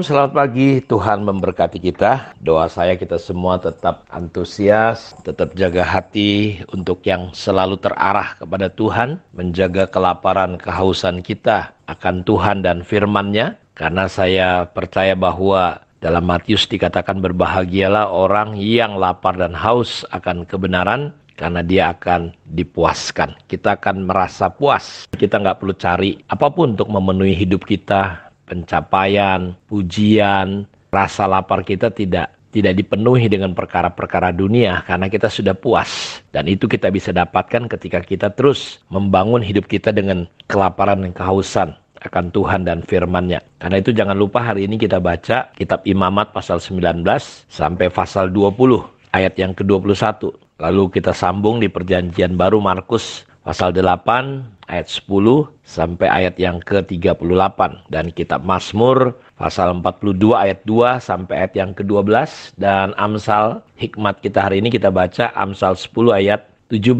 selamat pagi. Tuhan memberkati kita. Doa saya kita semua tetap antusias, tetap jaga hati untuk yang selalu terarah kepada Tuhan, menjaga kelaparan, kehausan kita akan Tuhan dan firman-Nya. Karena saya percaya bahwa dalam Matius dikatakan berbahagialah orang yang lapar dan haus akan kebenaran, karena dia akan dipuaskan. Kita akan merasa puas. Kita nggak perlu cari apapun untuk memenuhi hidup kita, pencapaian, pujian, rasa lapar kita tidak tidak dipenuhi dengan perkara-perkara dunia karena kita sudah puas dan itu kita bisa dapatkan ketika kita terus membangun hidup kita dengan kelaparan dan kehausan akan Tuhan dan firman-Nya. Karena itu jangan lupa hari ini kita baca kitab Imamat pasal 19 sampai pasal 20 ayat yang ke-21. Lalu kita sambung di perjanjian baru Markus pasal 8 ayat 10 sampai ayat yang ke-38 dan kitab Mazmur pasal 42 ayat 2 sampai ayat yang ke-12 dan Amsal hikmat kita hari ini kita baca Amsal 10 ayat 17.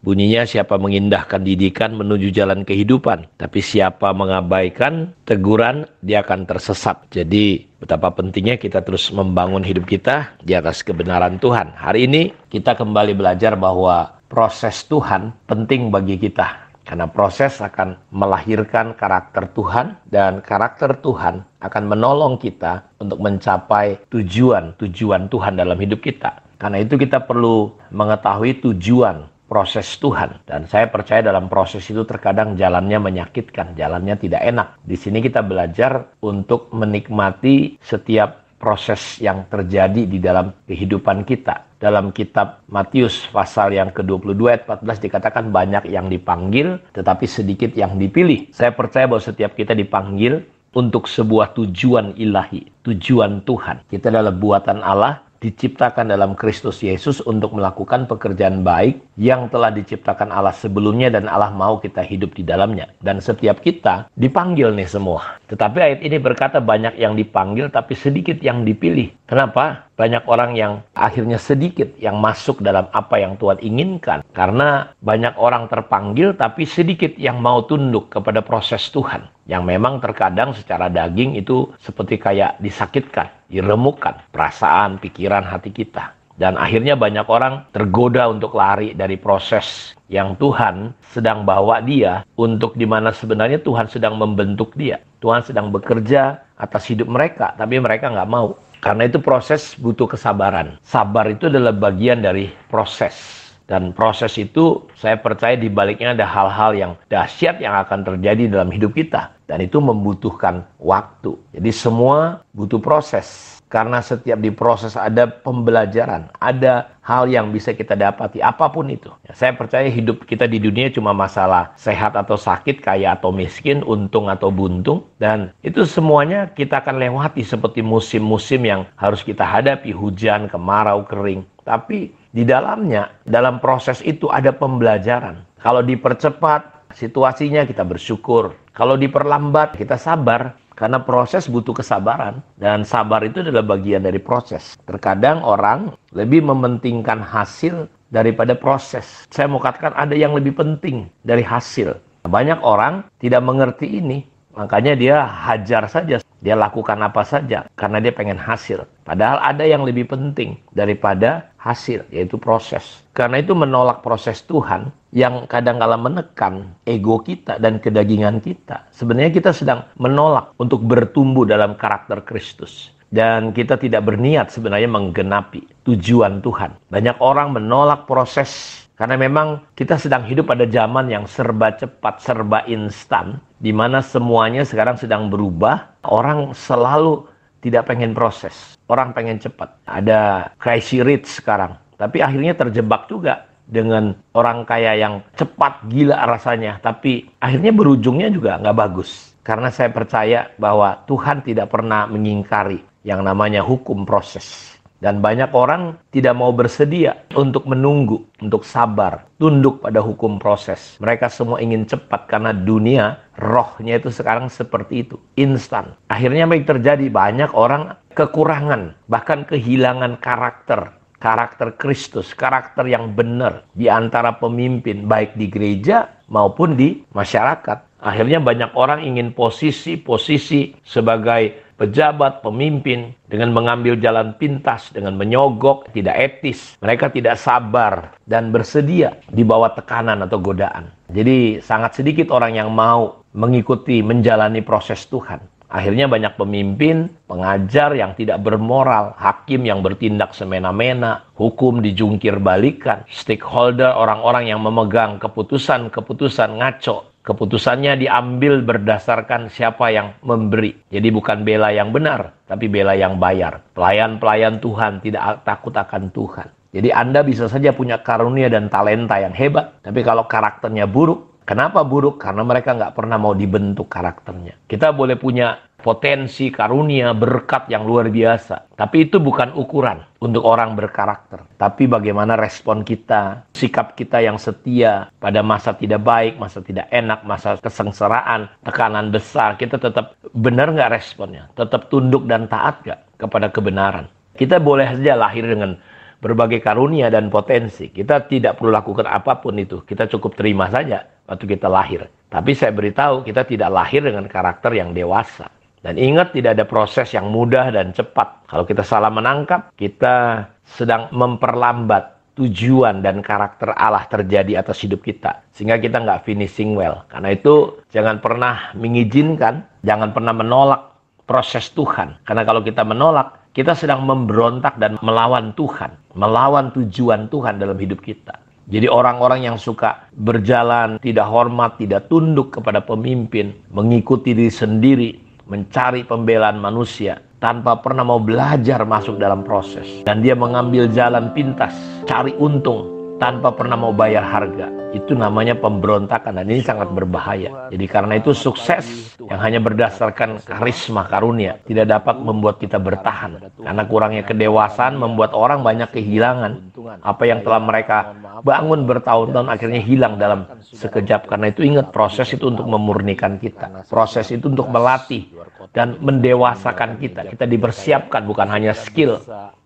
Bunyinya siapa mengindahkan didikan menuju jalan kehidupan, tapi siapa mengabaikan teguran dia akan tersesat. Jadi betapa pentingnya kita terus membangun hidup kita di atas kebenaran Tuhan. Hari ini kita kembali belajar bahwa proses Tuhan penting bagi kita. Karena proses akan melahirkan karakter Tuhan dan karakter Tuhan akan menolong kita untuk mencapai tujuan-tujuan Tuhan dalam hidup kita. Karena itu kita perlu mengetahui tujuan proses Tuhan dan saya percaya dalam proses itu terkadang jalannya menyakitkan, jalannya tidak enak. Di sini kita belajar untuk menikmati setiap proses yang terjadi di dalam kehidupan kita. Dalam kitab Matius pasal yang ke-22 ayat 14 dikatakan banyak yang dipanggil tetapi sedikit yang dipilih. Saya percaya bahwa setiap kita dipanggil untuk sebuah tujuan ilahi, tujuan Tuhan. Kita adalah buatan Allah diciptakan dalam Kristus Yesus untuk melakukan pekerjaan baik yang telah diciptakan Allah sebelumnya dan Allah mau kita hidup di dalamnya. Dan setiap kita dipanggil nih semua. Tetapi ayat ini berkata banyak yang dipanggil tapi sedikit yang dipilih. Kenapa? Banyak orang yang akhirnya sedikit yang masuk dalam apa yang Tuhan inginkan. Karena banyak orang terpanggil tapi sedikit yang mau tunduk kepada proses Tuhan. Yang memang terkadang secara daging itu seperti kayak disakitkan diremukan perasaan, pikiran, hati kita. Dan akhirnya banyak orang tergoda untuk lari dari proses yang Tuhan sedang bawa dia untuk di mana sebenarnya Tuhan sedang membentuk dia. Tuhan sedang bekerja atas hidup mereka, tapi mereka nggak mau. Karena itu proses butuh kesabaran. Sabar itu adalah bagian dari proses. Dan proses itu saya percaya di baliknya ada hal-hal yang dahsyat yang akan terjadi dalam hidup kita dan itu membutuhkan waktu. Jadi semua butuh proses karena setiap diproses ada pembelajaran, ada hal yang bisa kita dapati apapun itu. Ya, saya percaya hidup kita di dunia cuma masalah sehat atau sakit, kaya atau miskin, untung atau buntung dan itu semuanya kita akan lewati seperti musim-musim yang harus kita hadapi, hujan, kemarau, kering. Tapi di dalamnya, dalam proses itu ada pembelajaran. Kalau dipercepat, situasinya kita bersyukur. Kalau diperlambat kita sabar karena proses butuh kesabaran dan sabar itu adalah bagian dari proses. Terkadang orang lebih mementingkan hasil daripada proses. Saya mau katakan ada yang lebih penting dari hasil. Banyak orang tidak mengerti ini, makanya dia hajar saja dia lakukan apa saja karena dia pengen hasil. Padahal ada yang lebih penting daripada hasil, yaitu proses. Karena itu menolak proses Tuhan yang kadang kala menekan ego kita dan kedagingan kita. Sebenarnya kita sedang menolak untuk bertumbuh dalam karakter Kristus. Dan kita tidak berniat sebenarnya menggenapi tujuan Tuhan. Banyak orang menolak proses karena memang kita sedang hidup pada zaman yang serba cepat, serba instan, di mana semuanya sekarang sedang berubah. Orang selalu tidak pengen proses, orang pengen cepat. Ada crazy rich sekarang, tapi akhirnya terjebak juga dengan orang kaya yang cepat gila rasanya, tapi akhirnya berujungnya juga nggak bagus. Karena saya percaya bahwa Tuhan tidak pernah mengingkari yang namanya hukum proses. Dan banyak orang tidak mau bersedia untuk menunggu, untuk sabar, tunduk pada hukum proses. Mereka semua ingin cepat karena dunia rohnya itu sekarang seperti itu, instan. Akhirnya baik terjadi banyak orang kekurangan, bahkan kehilangan karakter karakter Kristus, karakter yang benar di antara pemimpin baik di gereja maupun di masyarakat. Akhirnya banyak orang ingin posisi-posisi sebagai pejabat, pemimpin dengan mengambil jalan pintas, dengan menyogok, tidak etis. Mereka tidak sabar dan bersedia di bawah tekanan atau godaan. Jadi sangat sedikit orang yang mau mengikuti, menjalani proses Tuhan. Akhirnya banyak pemimpin, pengajar yang tidak bermoral, hakim yang bertindak semena-mena, hukum dijungkir balikan, stakeholder orang-orang yang memegang keputusan-keputusan ngaco. Keputusannya diambil berdasarkan siapa yang memberi. Jadi bukan bela yang benar, tapi bela yang bayar. Pelayan-pelayan Tuhan tidak takut akan Tuhan. Jadi Anda bisa saja punya karunia dan talenta yang hebat, tapi kalau karakternya buruk, Kenapa buruk? Karena mereka nggak pernah mau dibentuk karakternya. Kita boleh punya potensi, karunia, berkat yang luar biasa. Tapi itu bukan ukuran untuk orang berkarakter. Tapi bagaimana respon kita, sikap kita yang setia pada masa tidak baik, masa tidak enak, masa kesengsaraan, tekanan besar. Kita tetap benar nggak responnya? Tetap tunduk dan taat nggak kepada kebenaran? Kita boleh saja lahir dengan berbagai karunia dan potensi. Kita tidak perlu lakukan apapun itu. Kita cukup terima saja waktu kita lahir. Tapi saya beritahu kita tidak lahir dengan karakter yang dewasa. Dan ingat tidak ada proses yang mudah dan cepat. Kalau kita salah menangkap, kita sedang memperlambat tujuan dan karakter Allah terjadi atas hidup kita. Sehingga kita nggak finishing well. Karena itu jangan pernah mengizinkan, jangan pernah menolak proses Tuhan. Karena kalau kita menolak, kita sedang memberontak dan melawan Tuhan. Melawan tujuan Tuhan dalam hidup kita. Jadi orang-orang yang suka berjalan, tidak hormat, tidak tunduk kepada pemimpin, mengikuti diri sendiri, mencari pembelaan manusia, tanpa pernah mau belajar masuk dalam proses. Dan dia mengambil jalan pintas, cari untung, tanpa pernah mau bayar harga. Itu namanya pemberontakan dan ini sangat berbahaya. Jadi karena itu sukses yang hanya berdasarkan karisma karunia tidak dapat membuat kita bertahan. Karena kurangnya kedewasaan membuat orang banyak kehilangan. Apa yang telah mereka bangun bertahun-tahun akhirnya hilang dalam sekejap. Karena itu ingat proses itu untuk memurnikan kita. Proses itu untuk melatih dan mendewasakan kita. Kita dipersiapkan bukan hanya skill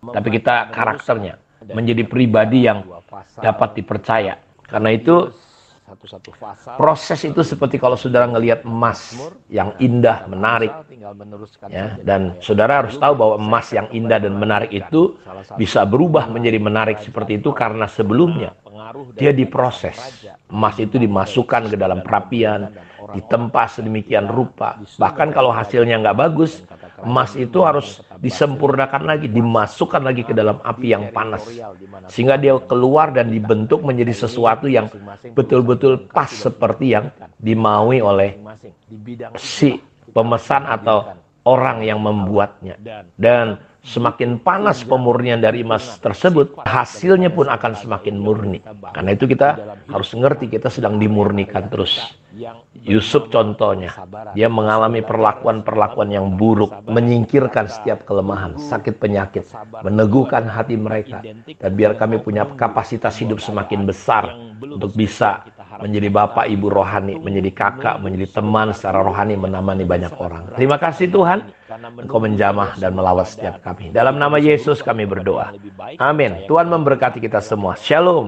tapi kita karakternya menjadi pribadi yang dapat dipercaya. Karena itu proses itu seperti kalau saudara ngelihat emas yang indah, menarik. Ya, dan saudara harus tahu bahwa emas yang indah dan menarik itu bisa berubah menjadi menarik seperti itu karena sebelumnya dia diproses. Emas itu dimasukkan ke dalam perapian, ditempa sedemikian rupa. Bahkan kalau hasilnya nggak bagus, emas itu harus disempurnakan lagi, dimasukkan lagi ke dalam api yang panas. Sehingga dia keluar dan dibentuk menjadi sesuatu yang betul-betul pas seperti yang dimaui oleh si pemesan atau orang yang membuatnya. Dan semakin panas pemurnian dari emas tersebut, hasilnya pun akan semakin murni. Karena itu kita harus ngerti kita sedang dimurnikan terus. Yusuf contohnya, dia mengalami perlakuan-perlakuan yang buruk, menyingkirkan setiap kelemahan, sakit penyakit, meneguhkan hati mereka. Dan biar kami punya kapasitas hidup semakin besar untuk bisa menjadi bapak ibu rohani, menjadi kakak, menjadi teman secara rohani menamani banyak orang. Terima kasih Tuhan, Engkau menjamah dan melawat setiap kami. Dalam nama Yesus kami berdoa. Amin. Tuhan memberkati kita semua. Shalom.